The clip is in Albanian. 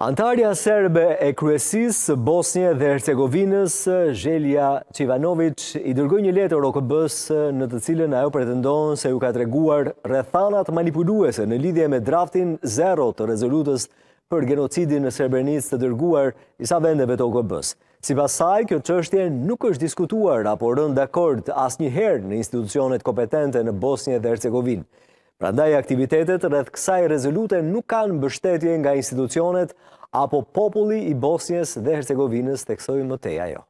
Antarja Serbe e Kryesis, Bosnje dhe Hercegovines, Zhelja Qivanovic, i dërgoj një letër OKB-s në të cilën ajo pretendon se ju ka të reguar rethanat manipuluese në lidhje me draftin zero të rezolutës për genocidin në Serbenic të dërguar isa vendeve të OKB-s. Si pasaj, kjo qështje nuk është diskutuar apo rëndë dhe akord asë një herë në institucionet kompetente në Bosnje dhe Hercegovinë. Pra ndaj aktivitetet rrëth kësaj rezolute nuk kanë bështetje nga institucionet apo populli i Bosnjes dhe Hercegovines të kësoj më teja jo.